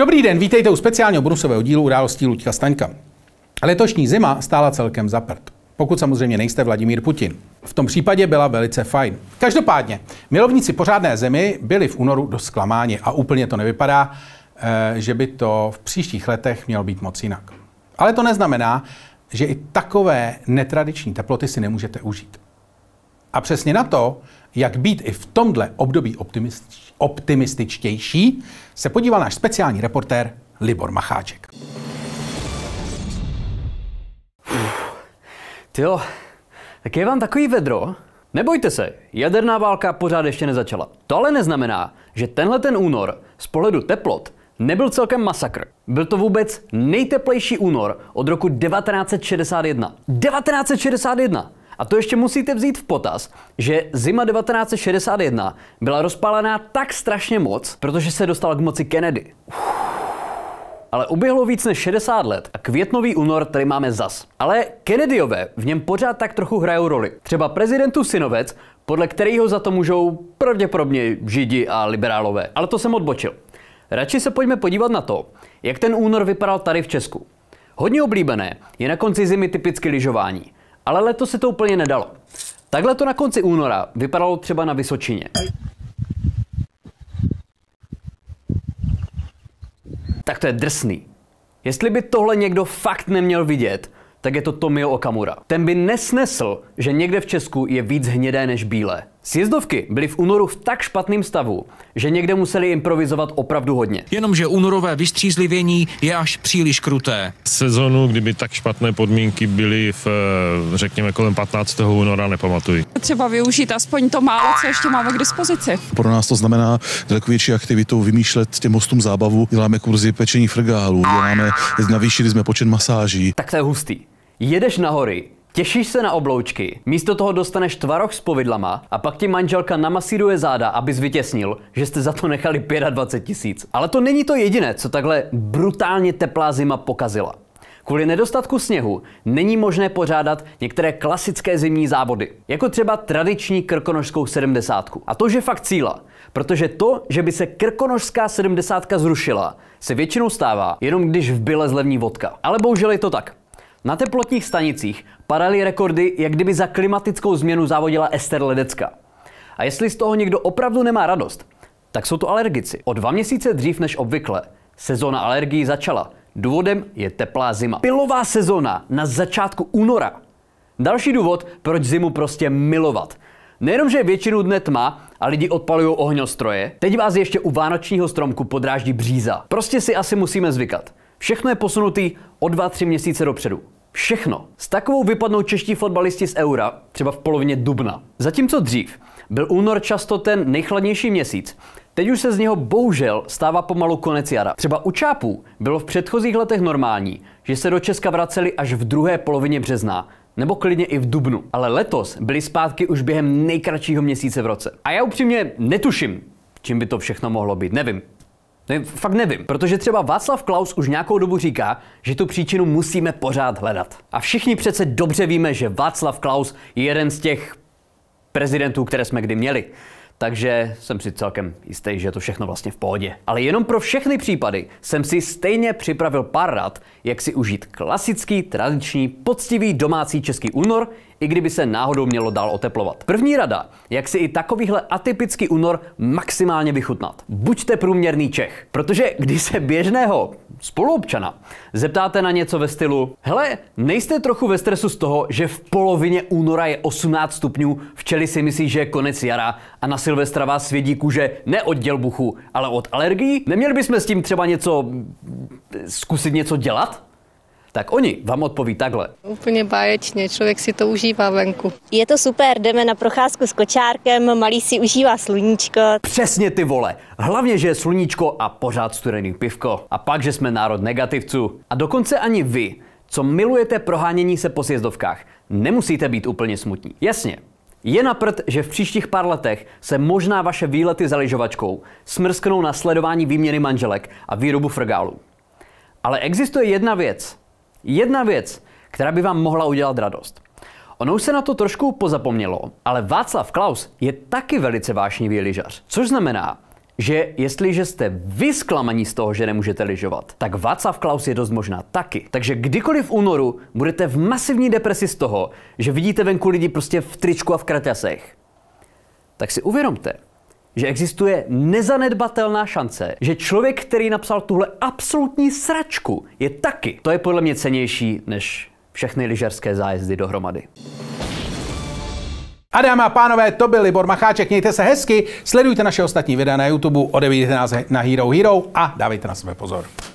Dobrý den, vítejte u speciálního bonusového dílu událostí Luďka Staňka. Letošní zima stála celkem za prd. Pokud samozřejmě nejste Vladimír Putin. V tom případě byla velice fajn. Každopádně, milovníci pořádné zemi byli v únoru do zklamáni a úplně to nevypadá, eh, že by to v příštích letech mělo být moc jinak. Ale to neznamená, že i takové netradiční teploty si nemůžete užít. A přesně na to jak být i v tomhle období optimističtější, se podíval náš speciální reportér Libor Macháček. Jo, tak je vám takový vedro? Nebojte se, jaderná válka pořád ještě nezačala. To ale neznamená, že tenhle ten únor z pohledu teplot nebyl celkem masakr. Byl to vůbec nejteplejší únor od roku 1961. 1961! A to ještě musíte vzít v potaz, že zima 1961 byla rozpálená tak strašně moc, protože se dostal k moci Kennedy. Uf ale uběhlo víc než 60 let a květnový únor tady máme zas. Ale Kennedyové v něm pořád tak trochu hrajou roli. Třeba prezidentu synovec, podle kterého za to můžou pravděpodobně židi a liberálové. Ale to jsem odbočil. Radši se pojďme podívat na to, jak ten únor vypadal tady v Česku. Hodně oblíbené je na konci zimy typicky lyžování. Ale letos se to úplně nedalo. Takhle to na konci února vypadalo třeba na Vysočině. Tak to je drsný. Jestli by tohle někdo fakt neměl vidět, tak je to Tomio Okamura. Ten by nesnesl, že někde v Česku je víc hnědé než bílé. Sjezdovky byly v únoru v tak špatném stavu, že někde museli improvizovat opravdu hodně. Jenomže únorové vystřízlivění je až příliš kruté. Sezonu, kdyby tak špatné podmínky byly v, eh, řekněme, kolem 15. února, nepamatuji. Třeba využít aspoň to málo, co ještě máme k dispozici. Pro nás to znamená daleko větší aktivitu, vymýšlet těm hostům zábavu. Děláme kurzy pečení frgálů, děláme, navýšili jsme počet masáží. Tak to je hustý. Jedeš nahory, Těšíš se na obloučky, místo toho dostaneš tvaroh s povidlama a pak ti manželka namasíruje záda, abys vytěsnil, že jste za to nechali 25 tisíc. Ale to není to jediné, co takhle brutálně teplá zima pokazila. Kvůli nedostatku sněhu není možné pořádat některé klasické zimní závody, jako třeba tradiční krkonožskou sedmdesátku. A to je fakt cíla, protože to, že by se krkonožská sedmdesátka zrušila, se většinou stává, jenom když v byle zlevní vodka. Ale bohužel je to tak. Na teplotních stanicích padaly rekordy, jak kdyby za klimatickou změnu závodila Ester Ledecka. A jestli z toho někdo opravdu nemá radost, tak jsou to alergici. O dva měsíce dřív než obvykle sezóna alergií začala. Důvodem je teplá zima. Pilová sezóna na začátku února. Další důvod, proč zimu prostě milovat. Nejenom, že většinu dne tma a lidi odpalují ohňostroje, teď vás ještě u vánočního stromku podráždí bříza. Prostě si asi musíme zvykat. Všechno je posunutý o 2-3 měsíce dopředu. Všechno. S takovou vypadnou čeští fotbalisti z Eura, třeba v polovině dubna. Zatímco dřív byl únor často ten nejchladnější měsíc, Teď už se z něho bohužel stává pomalu konec jara. Třeba u čápů bylo v předchozích letech normální, že se do Česka vraceli až v druhé polovině března, nebo klidně i v dubnu. Ale letos byli zpátky už během nejkratšího měsíce v roce. A já upřímně netuším, čím by to všechno mohlo být. Nevím, ne, fakt nevím, protože třeba Václav Klaus už nějakou dobu říká, že tu příčinu musíme pořád hledat. A všichni přece dobře víme, že Václav Klaus je jeden z těch prezidentů, které jsme kdy měli takže jsem si celkem jistý, že je to všechno vlastně v pohodě. Ale jenom pro všechny případy jsem si stejně připravil pár rad, jak si užít klasický, tradiční, poctivý domácí český únor, i kdyby se náhodou mělo dál oteplovat. První rada, jak si i takovýhle atypický únor maximálně vychutnat. Buďte průměrný Čech, protože když se běžného spoluobčana zeptáte na něco ve stylu Hele, nejste trochu ve stresu z toho, že v polovině února je 18 stupňů, včely si myslí, že je konec jara a na Silvestra vás svědí kůže ne od dělbuchu, ale od alergií? Neměli bychom s tím třeba něco... Mm, zkusit něco dělat? tak oni vám odpoví takhle. Úplně báječně, člověk si to užívá venku. Je to super, jdeme na procházku s kočárkem, malý si užívá sluníčko. Přesně ty vole, hlavně, že je sluníčko a pořád studený pivko. A pak, že jsme národ negativců. A dokonce ani vy, co milujete prohánění se po sjezdovkách, nemusíte být úplně smutní. Jasně, je na prd, že v příštích pár letech se možná vaše výlety za lyžovačkou smrsknou na sledování výměny manželek a výrobu frgálů. Ale existuje jedna věc, Jedna věc, která by vám mohla udělat radost. Ono už se na to trošku pozapomnělo, ale Václav Klaus je taky velice vášnivý lyžař. Což znamená, že jestliže jste vy zklamaní z toho, že nemůžete lyžovat, tak Václav Klaus je dost možná taky. Takže kdykoliv v únoru budete v masivní depresi z toho, že vidíte venku lidi prostě v tričku a v kraťasech, tak si uvědomte, že existuje nezanedbatelná šance, že člověk, který napsal tuhle absolutní sračku, je taky. To je podle mě cenější než všechny lyžařské zájezdy dohromady. A dámy a pánové, to byl Libor Macháček, mějte se hezky, sledujte naše ostatní videa na YouTube, odebírejte nás na Hero Hero a dávejte na sebe pozor.